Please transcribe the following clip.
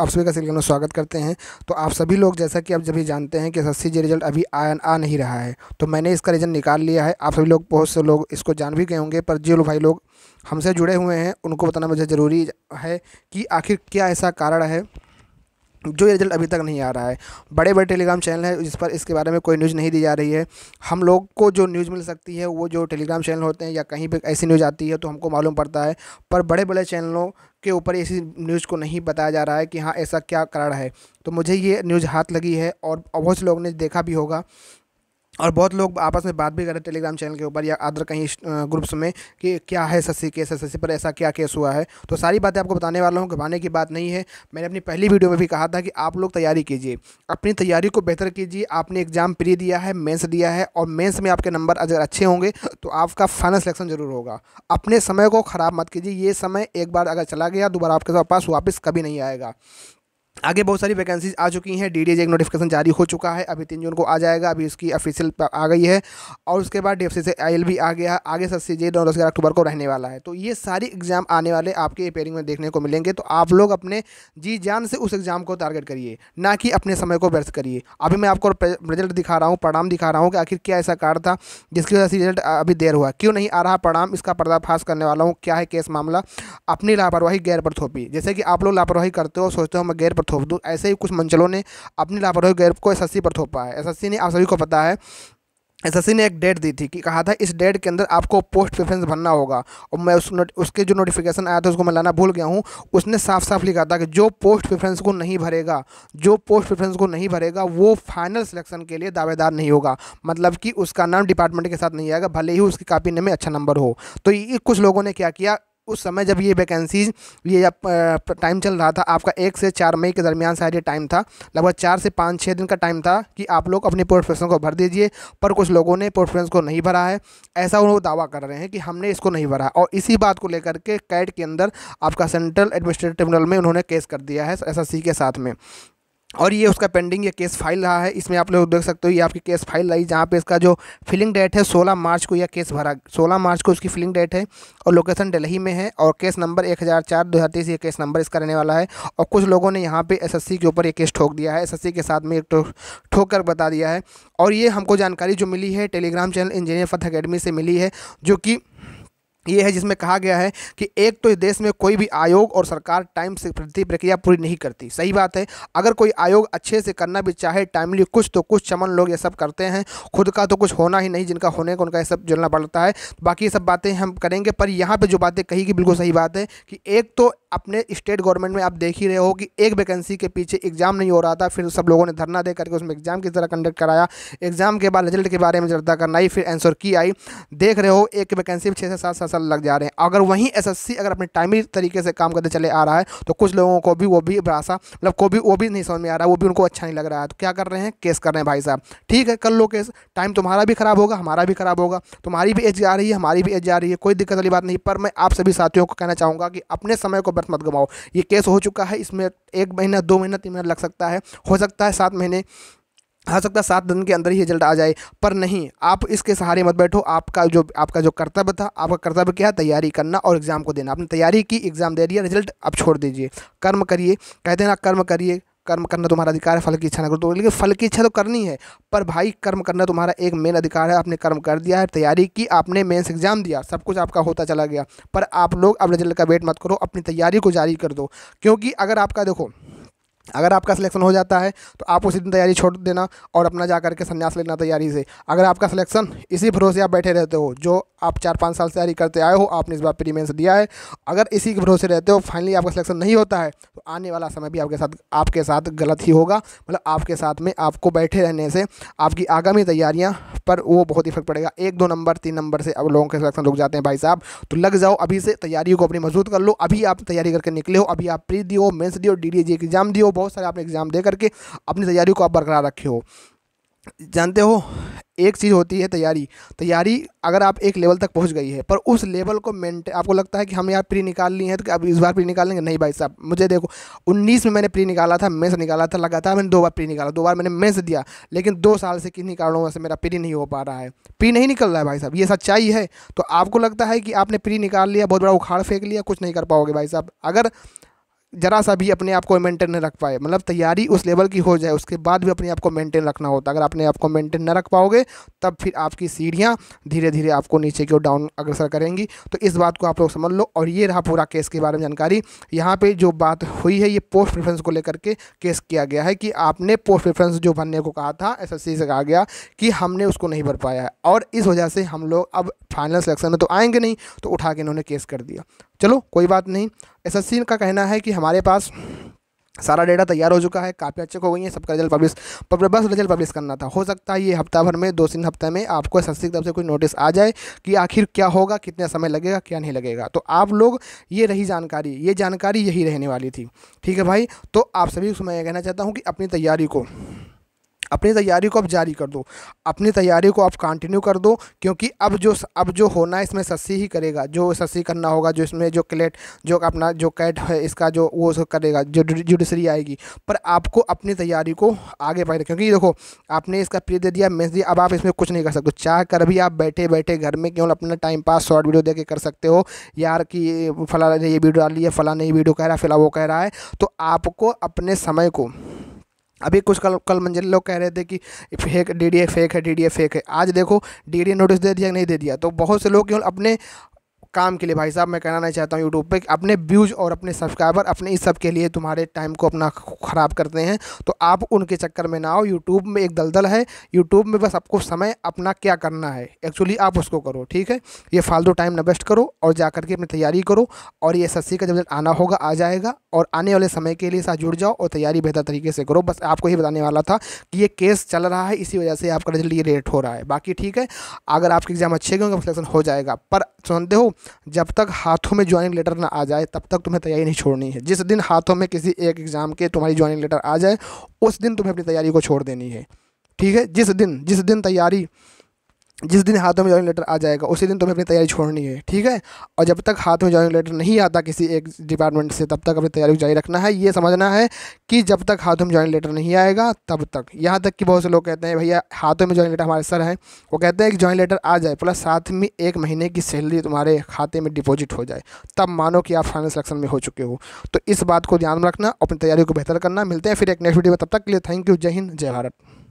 आप सभी का सिलगन स्वागत करते हैं तो आप सभी लोग जैसा कि आप जब भी जानते हैं कि एस जी रिजल्ट अभी आ आ नहीं रहा है तो मैंने इसका रीज़न निकाल लिया है आप सभी लोग बहुत से लोग इसको जान भी गए होंगे पर जो भाई लोग हमसे जुड़े हुए हैं उनको बताना मुझे ज़रूरी है कि आखिर क्या ऐसा कारण है जो ये रिजल्ट अभी तक नहीं आ रहा है बड़े बड़े टेलीग्राम चैनल है जिस पर इसके बारे में कोई न्यूज़ नहीं दी जा रही है हम लोग को जो न्यूज़ मिल सकती है वो जो टेलीग्राम चैनल होते हैं या कहीं पर ऐसी न्यूज़ आती है तो हमको मालूम पड़ता है पर बड़े बड़े चैनलों उसके ऊपर इसी न्यूज़ को नहीं बताया जा रहा है कि हाँ ऐसा क्या कारण है तो मुझे ये न्यूज़ हाथ लगी है और बहुत से लोगों ने देखा भी होगा और बहुत लोग आपस में बात भी कर रहे हैं टेलीग्राम चैनल के ऊपर या अदर कहीं ग्रुप्स में कि क्या है सस्सी केस है सस्सी पर ऐसा क्या केस हुआ है तो सारी बातें आपको बताने वाला हूँ घबराने की बात नहीं है मैंने अपनी पहली वीडियो में भी कहा था कि आप लोग तैयारी कीजिए अपनी तैयारी को बेहतर कीजिए आपने एग्ज़ाम प्री दिया है मेन्स दिया है और मेन्स में आपके नंबर अगर अच्छे होंगे तो आपका फाइनल सिलेक्शन जरूर होगा अपने समय को ख़राब मत कीजिए ये समय एक बार अगर चला गया दोबारा आपके पास वापस कभी नहीं आएगा आगे बहुत सारी वैकेंसीज आ चुकी हैं डी डी एक नोटिफिकेशन जारी हो चुका है अभी तीन जून को आ जाएगा अभी इसकी ऑफिशियल आ गई है और उसके बाद डी से आई भी आ गया आगे सर सी जे नौ दस ग्यारह अक्टूबर को रहने वाला है तो ये सारी एग्जाम आने वाले आपके पेयरिंग में देखने को मिलेंगे तो आप लोग अपने जी जान से उस एग्ज़ाम को टारगेट करिए ना कि अपने समय को व्यर्थ करिए अभी मैं आपको रिजल्ट दिखा रहा हूँ परिणाम दिखा रहा हूँ कि आखिर क्या ऐसा कार्ड था जिसकी वजह से रिजल्ट अभी देर हुआ क्यों नहीं आ रहा परिणाम इसका पर्दाफाश करने वाला हूँ क्या है केस मामला अपनी लापरवाही गैर पर थोपी जैसे कि आप लोग लापरवाही करते हो सोचते हो मैं गैर पर थोप दूँ ऐसे ही कुछ मंचलों ने अपनी लापरवाही गैर को एसएससी पर थोपा है एसएससी ने आप सभी को पता है एसएससी ने एक डेट दी थी कि कहा था इस डेट के अंदर आपको पोस्ट प्रेफरेंस भरना होगा और मैं उस नोट, उसके जो नोटिफिकेशन आया था उसको मैं लाना भूल गया हूँ उसने साफ साफ लिखा था कि जो पोस्ट प्रेफरेंस को नहीं भरेगा जो पोस्ट प्रेफरेंस को नहीं भरेगा वो फाइनल सिलेक्शन के लिए दावेदार नहीं होगा मतलब कि उसका नाम डिपार्टमेंट के साथ नहीं आएगा भले ही उसकी कापी में अच्छा नंबर हो तो ये कुछ लोगों ने क्या किया उस समय जब ये वैकेंसीज ये जब टाइम चल रहा था आपका एक से चार मई के दरमियान शायद ये टाइम था लगभग चार से पाँच छः दिन का टाइम था कि आप लोग अपने प्रोफेशन को भर दीजिए पर कुछ लोगों ने प्रोफेशन को नहीं भरा है ऐसा वो दावा कर रहे हैं कि हमने इसको नहीं भरा और इसी बात को लेकर के कैट के अंदर आपका सेंट्रल एडमिनिस्ट्रेटिव ट्रिब्यूनल में उन्होंने केस कर दिया है एस के साथ में और ये उसका पेंडिंग ये केस फाइल रहा है इसमें आप लोग देख सकते हो ये आपकी केस फाइल रही जहाँ पे इसका जो फिलिंग डेट है 16 मार्च को यह केस भरा 16 मार्च को उसकी फिलिंग डेट है और लोकेशन दिल्ली में है और केस नंबर एक हज़ार चार दो हज़ार तेईस ये केस नंबर इसका रहने वाला है और कुछ लोगों ने यहाँ पे एसएससी के ऊपर ये केस ठोक दिया है सी के साथ में एक ठोक कर बता दिया है और ये हमको जानकारी जो मिली है टेलीग्राम चैनल इंजीनियर फथ अकेडमी से मिली है जो कि ये है जिसमें कहा गया है कि एक तो इस देश में कोई भी आयोग और सरकार टाइम से प्रति प्रक्रिया पूरी नहीं करती सही बात है अगर कोई आयोग अच्छे से करना भी चाहे टाइमली कुछ तो कुछ चमन लोग ये सब करते हैं खुद का तो कुछ होना ही नहीं जिनका होने को उनका ये सब जलना पड़ता है बाकी ये सब बातें हम करेंगे पर यहाँ पर जो बातें कही कि बिल्कुल सही बात है कि एक तो अपने स्टेट गवर्नमेंट में आप देख ही रहे हो कि एक वैकेंसी के पीछे एग्जाम नहीं हो रहा था फिर सब लोगों ने धरना दे करके उसमें एग्जाम की तरह कंडक्ट कराया एग्जाम के बाद रिजल्ट के बारे में चर्चा करना आई फिर आंसर की आई देख रहे हो एक वैकेंसी में छः से सात साल लग जा रहे हैं अगर वहीं एस अगर अपने टाइमी तरीके से काम करते चले आ रहा है तो कुछ लोगों को भी वो भी भाषा मतलब को भी वो भी नहीं समझ में आ रहा वो भी उनको अच्छा नहीं लग रहा है तो क्या कर रहे हैं केस कर रहे हैं भाई साहब ठीक है कर लो केस टाइम तुम्हारा भी ख़राब होगा हमारा भी ख़राब होगा तुम्हारी भी एज जा रही है हमारी भी एज जा रही है कोई दिक्कत वाली बात नहीं पर मैं आप सभी साथियों को कहना चाहूँगा कि अपने समय को वक्त मत गवाओ ये केस हो चुका है इसमें एक महीना दो महीना तीन महीना लग सकता है हो सकता है सात महीने हो सकता है सात दिन के अंदर ही रिजल्ट आ जाए पर नहीं आप इसके सहारे मत बैठो आपका जो आपका जो कर्तव्य था आपका कर्तव्य क्या है तैयारी करना और एग्ज़ाम को देना आपने तैयारी की एग्ज़ाम दे दिया रिजल्ट आप छोड़ दीजिए कर्म करिए कहते हैं ना कर्म करिए कर्म करना तुम्हारा अधिकार है फल की इच्छा ना करो तो लेकिन फल की इच्छा तो करनी है पर भाई कर्म करना तुम्हारा एक मेन अधिकार है आपने कर्म कर दिया है तैयारी की आपने मेन्स एग्ज़ाम दिया सब कुछ आपका होता चला गया पर आप लोग अब रिजल्ट का वेट मत करो अपनी तैयारी को जारी कर दो क्योंकि अगर आपका देखो अगर आपका सिलेक्शन हो जाता है तो आप उसी दिन तैयारी छोड़ देना और अपना जा करके संन्यास लेना तैयारी से अगर आपका सिलेक्शन इसी भरोसे आप बैठे रहते हो जो आप चार पाँच साल से तैयारी करते आए हो आपने इस बार प्रीमेंस दिया है अगर इसी के भरोसे रहते हो फाइनली आपका सिलेक्शन नहीं होता है तो आने वाला समय भी आपके साथ आपके साथ गलत ही होगा मतलब आपके साथ में आपको बैठे रहने से आपकी आगामी तैयारियाँ पर वो बहुत इफेक्ट पड़ेगा एक दो नंबर तीन नंबर से अब लोगों के सिलेक्शन रुक जाते हैं भाई साहब तो लग जाओ अभी से तैयारी को अपनी मजबूत कर लो अभी आप तैयारी करके निकले हो अभी आप प्री दियो मेंस दियो डी एग्ज़ाम दियो बहुत सारे आपने एग्ज़ाम दे करके अपनी तैयारी को आप बरकरार रखे हो जानते हो एक चीज़ होती है तैयारी तैयारी अगर आप एक लेवल तक पहुंच गई है पर उस लेवल को मेंटे आपको लगता है कि हम यार प्री निकाल ली है तो अब इस बार प्री निकाल लेंगे नहीं भाई साहब मुझे देखो 19 में मैंने प्री निकाला था मेंस निकाला था लगातार मैंने दो बार प्री निकाला दो बार मैंने मेंस दिया लेकिन दो साल से किन्हीं कारणों से मेरा प्री नहीं हो पा रहा है प्री नहीं निकल रहा है भाई साहब ये सच्चाई है तो आपको लगता है कि आपने प्री निकाल लिया बहुत बड़ा उखाड़ फेंक लिया कुछ नहीं कर पाओगे भाई साहब अगर ज़रा सा भी अपने आप को मेंटेन नहीं रख पाए मतलब तैयारी उस लेवल की हो जाए उसके बाद भी अपने आप को मेंटेन रखना होता है अगर अपने आप को मेंटेन न रख पाओगे तब फिर आपकी सीढ़ियाँ धीरे धीरे आपको नीचे की ओर डाउन अग्रसर करेंगी तो इस बात को आप लोग समझ लो और ये रहा पूरा केस के बारे में जानकारी यहाँ पर जो बात हुई है ये पोस्ट प्रेफरेंस को लेकर के केस किया गया है कि आपने पोस्ट प्रेफरेंस जो भरने को कहा था एस से कहा गया कि हमने उसको नहीं भर पाया है और इस वजह से हम लोग अब फाइनल सेलेक्शन में तो आएंगे नहीं तो उठा के इन्होंने केस कर दिया चलो कोई बात नहीं सी का कहना है कि हमारे पास सारा डेटा तैयार हो चुका है काफ़ी अच्छे हो गई हैं सबका रिजल्ट पब्लिश बस रिजल्ट पब्लिश करना था हो सकता है ये हफ्ता भर में दो तीन हफ्ते में आपको एस की तरफ से कोई नोटिस आ जाए कि आखिर क्या होगा कितना समय लगेगा क्या नहीं लगेगा तो आप लोग ये रही जानकारी ये जानकारी यही रहने वाली थी ठीक है भाई तो आप सभी को मैं ये कहना चाहता हूँ कि अपनी तैयारी को अपनी तैयारी को आप जारी कर दो अपनी तैयारी को आप कंटिन्यू कर दो क्योंकि अब जो अब जो होना है इसमें सस्सी ही करेगा जो सस्सी करना होगा जो इसमें जो क्लेट जो अपना जो कैट है इसका जो वो करेगा जो जुडिशरी आएगी पर आपको अपनी तैयारी को आगे बढ़ क्योंकि देखो आपने इसका प्री दे दिया मेस दिया अब आप इसमें कुछ नहीं कर सकते चाह कर भी आप बैठे बैठे घर में केवल अपना टाइम पास शॉर्ट वीडियो के कर सकते हो यार कि फला ने ये वीडियो डाली है फला ने ये वीडियो कह रहा है फिलहाल वो कह रहा है तो आपको अपने समय को अभी कुछ कल कल मंजिल लोग कह रहे थे कि फेक डी डी फेक है डी डी फेक है आज देखो डी नोटिस दे दिया नहीं दे दिया तो बहुत से लोग केवल अपने काम के लिए भाई साहब मैं कहना नहीं चाहता हूँ यूट्यूब पे अपने व्यूज़ और अपने सब्सक्राइबर अपने इस सब के लिए तुम्हारे टाइम को अपना ख़राब करते हैं तो आप उनके चक्कर में ना आओ यूट्यूब में एक दलदल है यूट्यूब में बस आपको समय अपना क्या करना है एक्चुअली आप उसको करो ठीक है ये फालतू टाइम ना वेस्ट करो और जा करके अपनी तैयारी करो और ये एस का जब आना होगा आ जाएगा और आने वाले समय के लिए साथ जुड़ जाओ और तैयारी बेहतर तरीके से करो बस आपको ही बताने वाला था कि ये केस चल रहा है इसी वजह से आपका रिजल्ट ये रेट हो रहा है बाकी ठीक है अगर आपके एग्ज़ाम अच्छे गए उनका सिलेक्शन हो जाएगा पर ऑप्शन हो जब तक हाथों में ज्वाइनिंग लेटर ना आ जाए तब तक तुम्हें तैयारी नहीं छोड़नी है जिस दिन हाथों में किसी एक एग्ज़ाम के तुम्हारी ज्वाइनिंग लेटर आ जाए उस दिन तुम्हें अपनी तैयारी को छोड़ देनी है ठीक है जिस दिन जिस दिन तैयारी जिस दिन हाथों में ज्वाइनिंग लेटर आ जाएगा उसी दिन तुम्हें अपनी तैयारी छोड़नी है ठीक है और जब तक हाथ में ज्वाइनिंग लेटर नहीं आता किसी एक डिपार्टमेंट से तब तक अपनी तैयारी जारी रखना है ये समझना है कि जब तक हाथों में ज्वाइनिंग लेटर नहीं आएगा तब तक यहाँ तक कि बहुत से लोग कहते हैं भैया हाथों में ज्वाइन लेटर हमारे सर है वो कहते हैं कि ज्वाइन लेटर आ जाए प्लस साथ में एक महीने की सैलरी तुम्हारे खाते में डिपॉजिट हो जाए तब मानो कि आप फाइनल सेलेक्शन में हो चुके हो तो इस बात को ध्यान में रखना अपनी तैयारी को बेहतर करना मिलते हैं फिर एक नेक्स्ट वीडियो में तब तक के लिए थैंक यू जय हिंद जय भारत